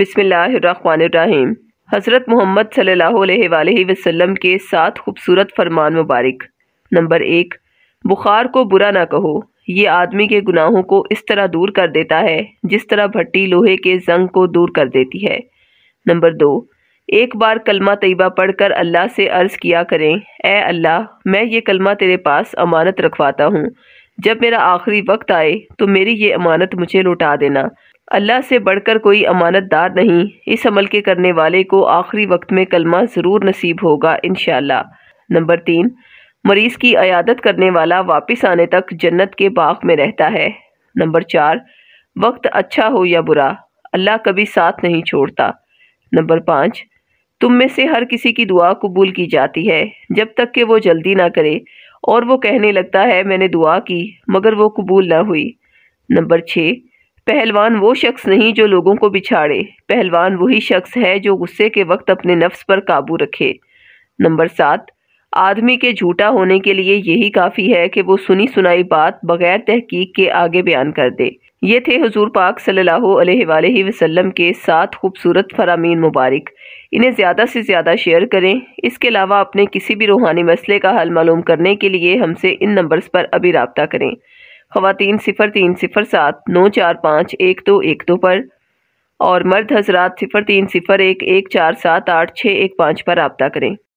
बिसमीम हज़रत मोहम्मद सल्ला वसम के सात खूबसूरत फरमान मुबारक नंबर एक बुखार को बुरा ना कहो ये आदमी के गुनाहों को इस तरह दूर कर देता है जिस तरह भट्टी लोहे के जंग को दूर कर देती है नंबर दो एक बार कलमा तयबा पढ़कर अल्लाह से अर्ज़ किया करें ए अल्लाह मैं ये कलमा तेरे पास अमानत रखवाता हूँ जब मेरा आखिरी वक्त आए तो मेरी ये अमानत मुझे लौटा देना अल्लाह से बढ़कर कोई अमानतदार नहीं इस अमल के करने वाले को आखिरी वक्त में कलमा ज़रूर नसीब होगा इन नंबर तीन मरीज़ की अयादत करने वाला वापस आने तक जन्नत के बाग में रहता है नंबर चार वक्त अच्छा हो या बुरा अल्लाह कभी साथ नहीं छोड़ता नंबर पाँच तुम में से हर किसी की दुआ कबूल की जाती है जब तक कि वो जल्दी ना करे और वो कहने लगता है मैंने दुआ की मगर वो कबूल ना हुई नंबर छः पहलवान वो शख्स नहीं जो लोगों को बिछाड़े पहलवान वही शख्स है जो गुस्से के वक्त अपने नफ्स पर काबू रखे नंबर सात आदमी के झूठा होने के लिए यही काफ़ी है कि वो सुनी सुनाई बात बगैर तहकीक के आगे बयान कर दे ये थे हजूर पाक सल्लल्लाहु अलैहि वसल्लम के सात खूबसूरत फरामीन मुबारक इन्हें ज़्यादा से ज़्यादा शेयर करें इसके अलावा अपने किसी भी रूहानी मसले का हल मालूम करने के लिए हमसे इन नंबर्स पर अभी रबता करें खातन सिफर तीन सिफर सात नौ चार पाँच एक दो एक दो पर और मर्द हजरात सिफर तीन सिफर एक एक चार सात आठ छः एक पाँच पर रबता करें